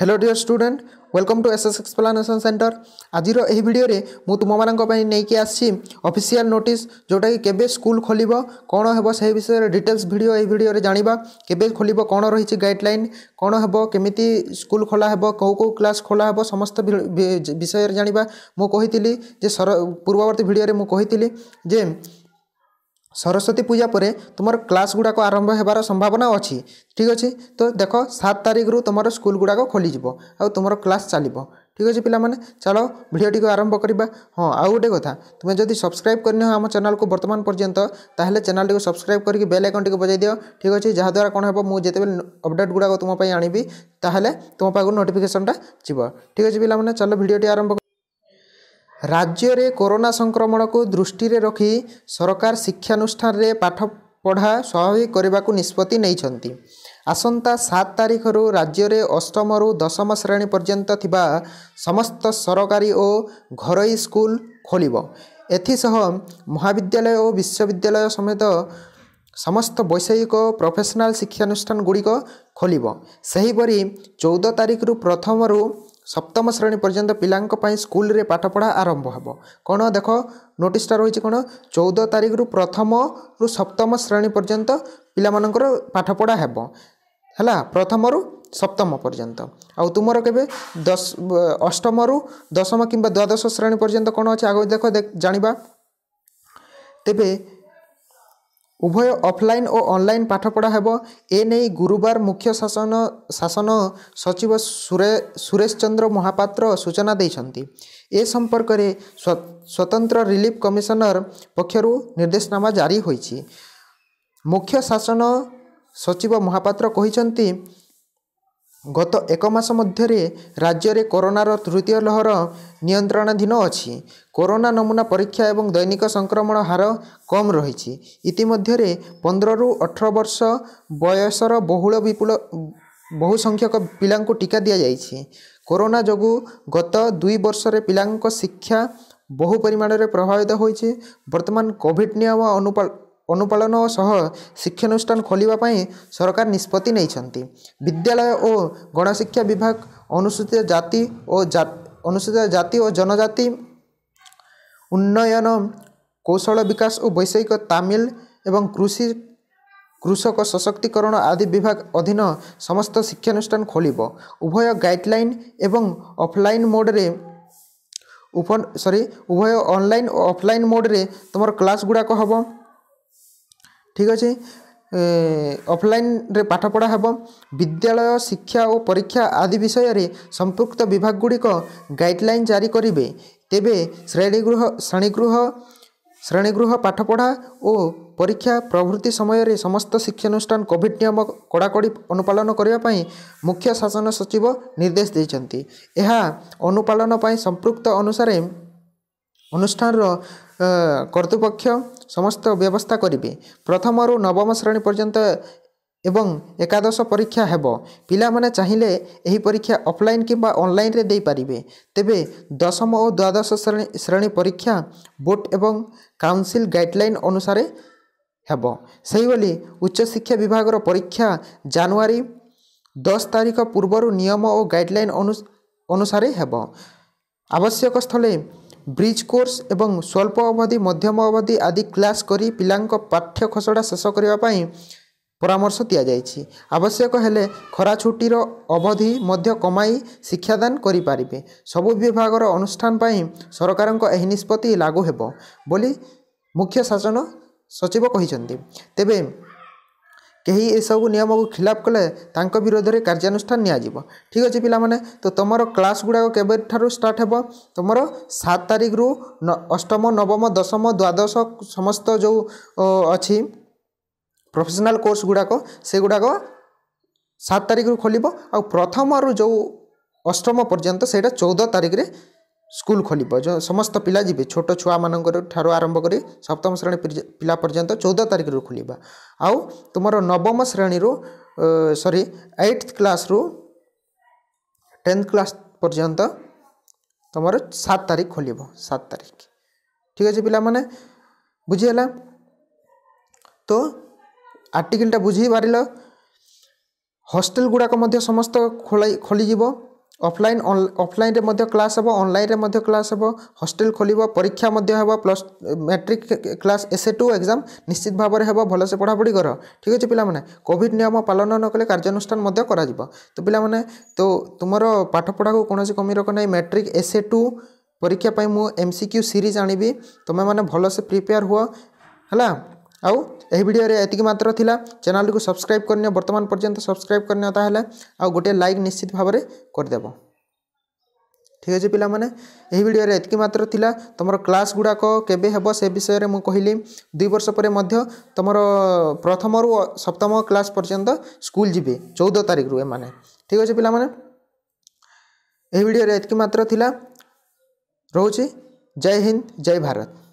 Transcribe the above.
hello dear student welcome to S S explanation centre আজির এই ভিডিওরে মু তুমମାନଙ୍କ ପାଇଁ ନେଇକି ଆସିଛି ଅଫିସିଆଲ ନୋଟିସ୍ ଯେଉଁଟାକି କେବେ ସ୍କୁଲ ଖୋଲିବ କ'ଣ ହେବ ସେ ବିଷୟରେ ଡିଟେଲ୍ସ ଭିଡ଼ିଓ ଏହି ଭିଡ଼ିଓରେ ଜାଣିବା କେବେ ଖୋଲିବ କ'ଣ ରହିଛି ଗାଇଡ଼ଲାଇନ୍ କ'ଣ ହେବ କେମିତି ସ୍କୁଲ ଖୋଲା ହେବ କେଉଁ କେଉଁ କ୍ଲାସ୍ ଖୋଲା ହେବ ସମସ୍ତ ବିଷୟରେ ଜାଣିବା ମୁଁ କହିଥିଲି ଯେ ସର ପୂର୍ବବର୍ତ୍ତୀ ଭିଡ଼ିଓରେ ମୁଁ କହିଥିଲି ଯେ ସରସ୍ୱତୀ ପୂଜା ପରେ ତୁମର କ୍ଲାସ୍ ଗୁଡ଼ାକ ଆରମ୍ଭ ହେବାର ସମ୍ଭାବନା ଅଛି ଠିକ୍ ଅଛି ତ ଦେଖ ସାତ ତାରିଖରୁ ତୁମର ସ୍କୁଲ୍ ଗୁଡ଼ାକ ଖୋଲିଯିବ ଆଉ ତୁମର କ୍ଲାସ୍ ଚାଲିବ ଠିକ୍ ଅଛି ପିଲାମାନେ ଚାଲ ଭିଡ଼ିଓଟିକୁ ଆରମ୍ଭ କରିବା ହଁ ଆଉ ଗୋଟେ କଥା ତୁମେ ଯଦି ସବସ୍କ୍ରାଇବ୍ କରିନିଅ ଆମ ଚ୍ୟାନେଲ୍କୁ ବର୍ତ୍ତମାନ ପର୍ଯ୍ୟନ୍ତ ତାହେଲେ ଚ୍ୟାନେଲ୍ଟିକୁ ସବସ୍କ୍ରାଇବ୍ କରିକି ବେଲ୍ ଆଇକନ୍ଟିକୁ ବଜାଇ ଦିଅ ଠିକ୍ ଅଛି ଯାହାଦ୍ୱାରା କ'ଣ ହେବ ମୁଁ ଯେତେବେଳେ ଅପଡ଼େଟ୍ ଗୁଡ଼ାକ ତୁମ ପାଇଁ ଆଣିବି ତାହେଲେ ତୁମ ପାଖକୁ ନୋଟିଫିକେସନ୍ଟା ଯିବ ଠିକ୍ ଅଛି ପିଲାମାନେ ଚାଲ ଭିଡ଼ିଓଟି ଆରମ୍ଭ ରାଜ୍ୟରେ କରୋନା ସଂକ୍ରମଣକୁ ଦୃଷ୍ଟିରେ ରଖି ସରକାର ଶିକ୍ଷାନୁଷ୍ଠାନରେ ପାଠ ପଢ଼ା ସ୍ୱାଭାବିକ କରିବାକୁ ନିଷ୍ପତ୍ତି ନେଇଛନ୍ତି ଆସନ୍ତା ସାତ ତାରିଖରୁ ରାଜ୍ୟରେ ଅଷ୍ଟମରୁ ଦଶମ ଶ୍ରେଣୀ ପର୍ଯ୍ୟନ୍ତ ଥିବା ସମସ୍ତ ସରକାରୀ ଓ ଘରୋଇ ସ୍କୁଲ ଖୋଲିବ ଏଥିସହ ମହାବିଦ୍ୟାଳୟ ଓ ବିଶ୍ୱବିଦ୍ୟାଳୟ ସମେତ ସମସ୍ତ ବୈଷୟିକ ପ୍ରଫେସନାଲ୍ ଶିକ୍ଷାନୁଷ୍ଠାନଗୁଡ଼ିକ ଖୋଲିବ ସେହିପରି ଚଉଦ ତାରିଖରୁ ପ୍ରଥମରୁ ସପ୍ତମ ଶ୍ରେଣୀ ପର୍ଯ୍ୟନ୍ତ ପିଲାଙ୍କ ପାଇଁ ସ୍କୁଲରେ ପାଠପଢ଼ା ଆରମ୍ଭ ହେବ କ'ଣ ଦେଖ ନୋଟିସ୍ଟା ରହିଛି କ'ଣ ଚଉଦ ତାରିଖରୁ ପ୍ରଥମରୁ ସପ୍ତମ ଶ୍ରେଣୀ ପର୍ଯ୍ୟନ୍ତ ପିଲାମାନଙ୍କର ପାଠପଢ଼ା ହେବ ହେଲା ପ୍ରଥମରୁ ସପ୍ତମ ପର୍ଯ୍ୟନ୍ତ ଆଉ ତୁମର କେବେ ଦଶ ଅଷ୍ଟମରୁ ଦଶମ କିମ୍ବା ଦ୍ୱାଦଶ ଶ୍ରେଣୀ ପର୍ଯ୍ୟନ୍ତ କ'ଣ ଅଛି ଆଗ ଦେଖ ଜାଣିବା ତେବେ ଉଭୟ ଅଫ୍ଲାଇନ୍ ଓ ଅନ୍ଲାଇନ୍ ପାଠପଢ଼ା ହେବ ଏ ନେଇ ଗୁରୁବାର ମୁଖ୍ୟ ଶାସନ ଶାସନ ସଚିବ ସୁରେଶ ଚନ୍ଦ୍ର ମହାପାତ୍ର ସୂଚନା ଦେଇଛନ୍ତି ଏ ସମ୍ପର୍କରେ ସ୍ୱତନ୍ତ୍ର ରିଲିଫ୍ କମିଶନର ପକ୍ଷରୁ ନିର୍ଦ୍ଦେଶନାମା ଜାରି ହୋଇଛି ମୁଖ୍ୟ ଶାସନ ସଚିବ ମହାପାତ୍ର କହିଛନ୍ତି ଗତ ଏକ ମାସ ମଧ୍ୟରେ ରାଜ୍ୟରେ କରୋନାର ତୃତୀୟ ଲହର ନିୟନ୍ତ୍ରଣାଧୀନ ଅଛି କରୋନା ନମୁନା ପରୀକ୍ଷା ଏବଂ ଦୈନିକ ସଂକ୍ରମଣ ହାର କମ୍ ରହିଛି ଇତିମଧ୍ୟରେ ପନ୍ଦରରୁ ଅଠର ବର୍ଷ ବୟସର ବହୁଳ ବିପୁଳ ବହୁ ସଂଖ୍ୟକ ପିଲାଙ୍କୁ ଟିକା ଦିଆଯାଇଛି କରୋନା ଯୋଗୁଁ ଗତ ଦୁଇ ବର୍ଷରେ ପିଲାଙ୍କ ଶିକ୍ଷା ବହୁ ପରିମାଣରେ ପ୍ରଭାବିତ ହୋଇଛି ବର୍ତ୍ତମାନ କୋଭିଡ଼ ନିୟମ ଅନୁପା ଅନୁପାଳନ ସହ ଶିକ୍ଷାନୁଷ୍ଠାନ ଖୋଲିବା ପାଇଁ ସରକାର ନିଷ୍ପତ୍ତି ନେଇଛନ୍ତି ବିଦ୍ୟାଳୟ ଓ ଗଣଶିକ୍ଷା ବିଭାଗ ଅନୁସୂଚିତ ଜାତି ଓ ଅନୁସୂଚିତ ଜାତି ଓ ଜନଜାତି ଉନ୍ନୟନ କୌଶଳ ବିକାଶ ଓ ବୈଷୟିକ ତାମିଲ ଏବଂ କୃଷି କୃଷକ ସଶକ୍ତିକରଣ ଆଦି ବିଭାଗ ଅଧୀନ ସମସ୍ତ ଶିକ୍ଷାନୁଷ୍ଠାନ ଖୋଲିବ ଉଭୟ ଗାଇଡ଼ଲାଇନ୍ ଏବଂ ଅଫ୍ଲାଇନ୍ ମୋଡ଼ରେ ସରି ଉଭୟ ଅନଲାଇନ୍ ଓ ଅଫ୍ଲାଇନ୍ ମୋଡ଼୍ରେ ତୁମର କ୍ଲାସ୍ ଗୁଡ଼ାକ ହେବ ଠିକ୍ ଅଛି ଅଫ୍ଲାଇନ୍ରେ ପାଠ ପଢ଼ା ହେବ ବିଦ୍ୟାଳୟ ଶିକ୍ଷା ଓ ପରୀକ୍ଷା ଆଦି ବିଷୟରେ ସମ୍ପୃକ୍ତ ବିଭାଗଗୁଡ଼ିକ ଗାଇଡ଼ଲାଇନ୍ ଜାରି କରିବେ ତେବେ ଶ୍ରେଣୀଗୃହ ଶ୍ରେଣୀଗୃହ ଶ୍ରେଣୀଗୃହ ପାଠପଢ଼ା ଓ ପରୀକ୍ଷା ପ୍ରଭୃତି ସମୟରେ ସମସ୍ତ ଶିକ୍ଷାନୁଷ୍ଠାନ କୋଭିଡ଼ ନିୟମ କଡ଼ାକଡ଼ି ଅନୁପାଳନ କରିବା ପାଇଁ ମୁଖ୍ୟ ଶାସନ ସଚିବ ନିର୍ଦ୍ଦେଶ ଦେଇଛନ୍ତି ଏହା ଅନୁପାଳନ ପାଇଁ ସମ୍ପୃକ୍ତ ଅନୁସାରେ ଅନୁଷ୍ଠାନର କର୍ତ୍ତୃପକ୍ଷ ସମସ୍ତ ବ୍ୟବସ୍ଥା କରିବେ ପ୍ରଥମରୁ ନବମ ଶ୍ରେଣୀ ପର୍ଯ୍ୟନ୍ତ ଏବଂ ଏକାଦଶ ପରୀକ୍ଷା ହେବ ପିଲାମାନେ ଚାହିଁଲେ ଏହି ପରୀକ୍ଷା ଅଫ୍ଲାଇନ୍ କିମ୍ବା ଅନଲାଇନ୍ରେ ଦେଇପାରିବେ ତେବେ ଦଶମ ଓ ଦ୍ୱାଦଶ ଶ୍ରେଣୀ ଶ୍ରେଣୀ ପରୀକ୍ଷା ବୋର୍ଡ଼ ଏବଂ କାଉନ୍ସିଲ୍ ଗାଇଡ଼ଲାଇନ୍ ଅନୁସାରେ ହେବ ସେହିଭଳି ଉଚ୍ଚଶିକ୍ଷା ବିଭାଗର ପରୀକ୍ଷା ଜାନୁଆରୀ ଦଶ ତାରିଖ ପୂର୍ବରୁ ନିୟମ ଓ ଗାଇଡ଼ଲାଇନ୍ ଅନୁସାରେ ହେବ ଆବଶ୍ୟକ ସ୍ଥଳେ ବ୍ରିଜ୍ କୋର୍ସ ଏବଂ ସ୍ୱଳ୍ପ ଅବଧି ମଧ୍ୟମ ଅବଧି ଆଦି କ୍ଲାସ୍ କରି ପିଲାଙ୍କ ପାଠ୍ୟ ଖସଡ଼ା ଶେଷ କରିବା ପାଇଁ ପରାମର୍ଶ ଦିଆଯାଇଛି ଆବଶ୍ୟକ ହେଲେ ଖରା ଛୁଟିର ଅବଧି ମଧ୍ୟ କମାଇ ଶିକ୍ଷାଦାନ କରିପାରିବେ ସବୁ ବିଭାଗର ଅନୁଷ୍ଠାନ ପାଇଁ ସରକାରଙ୍କ ଏହି ନିଷ୍ପତ୍ତି ଲାଗୁ ହେବ ବୋଲି ମୁଖ୍ୟ ଶାସନ ସଚିବ କହିଛନ୍ତି ତେବେ କେହି ଏସବୁ ନିୟମକୁ ଖିଲାପ କଲେ ତାଙ୍କ ବିରୋଧରେ କାର୍ଯ୍ୟାନୁଷ୍ଠାନ ନିଆଯିବ ଠିକ୍ ଅଛି ପିଲାମାନେ ତ ତୁମର କ୍ଲାସ୍ ଗୁଡ଼ାକ କେବେଠାରୁ ଷ୍ଟାର୍ଟ ହେବ ତୁମର ସାତ ତାରିଖରୁ ଅଷ୍ଟମ ନବମ ଦଶମ ଦ୍ୱାଦଶ ସମସ୍ତ ଯେଉଁ ଅଛି ପ୍ରଫେସନାଲ୍ କୋର୍ସ ଗୁଡ଼ାକ ସେଗୁଡ଼ାକ ସାତ ତାରିଖରୁ ଖୋଲିବ ଆଉ ପ୍ରଥମରୁ ଯେଉଁ ଅଷ୍ଟମ ପର୍ଯ୍ୟନ୍ତ ସେଇଟା ଚଉଦ ତାରିଖରେ स्क खोलि समस्त पिज छुवा ठाउँ आरम्भकरी सप्तम श्रेणी पिला पर् चौध तारिख रु खोल आउ तुम नवम श्रेणी श्रेणीहरू सरी एट क्लास टेन्थ क्ला पर्न्त तात तारिख खोलियो सात तारिख पिला अझ पहिला तो आर्टिकल टा बुझि पार हस्टेल् गुडाक खोलियो অফলাইন অফলাইনে মধ্যে ক্লাস হব অনলাইনে মধ্যে ক্লাস হব হস্টেল খোলিব পরীক্ষা মধ্যে হব প্লস ম্যাট্রিক ক্লাস এসে টু এক্সাম নিশ্চিত ভাবে হব ভালসে পড়াপড়ি কর ঠিক আছে পিলামানে কোভিড নিয়ম পালন নকলে কার্যানুষ্ঠান মধ্যে করা তো পিলামানে তো তোমার পাঠপড়াকে কোণী কমি রক নাই ম্যাট্রিক এসে টু পরীক্ষা পাই মু এমসিকিউ সিরিজ আনিবি তুমি মানে ভালসে প্রিপেয়ার হুও ହେଲା ଆଉ ଏହି ଭିଡ଼ିଓରେ ଏତିକି ମାତ୍ର ଥିଲା ଚ୍ୟାନେଲ୍ଟିକୁ ସବସ୍କ୍ରାଇବ୍ କରିନିଅ ବର୍ତ୍ତମାନ ପର୍ଯ୍ୟନ୍ତ ସବସ୍କ୍ରାଇବ୍ କରିନିଅ ତାହେଲେ ଆଉ ଗୋଟିଏ ଲାଇକ୍ ନିଶ୍ଚିତ ଭାବରେ କରିଦେବ ଠିକ୍ ଅଛି ପିଲାମାନେ ଏହି ଭିଡ଼ିଓରେ ଏତିକି ମାତ୍ର ଥିଲା ତୁମର କ୍ଲାସ୍ ଗୁଡ଼ାକ କେବେ ହେବ ସେ ବିଷୟରେ ମୁଁ କହିଲି ଦୁଇ ବର୍ଷ ପରେ ମଧ୍ୟ ତୁମର ପ୍ରଥମରୁ ସପ୍ତମ କ୍ଲାସ୍ ପର୍ଯ୍ୟନ୍ତ ସ୍କୁଲ ଯିବେ ଚଉଦ ତାରିଖରୁ ଏମାନେ ଠିକ୍ ଅଛି ପିଲାମାନେ ଏହି ଭିଡ଼ିଓରେ ଏତିକି ମାତ୍ର ଥିଲା ରହୁଛି ଜୟ ହିନ୍ଦ ଜୟ ଭାରତ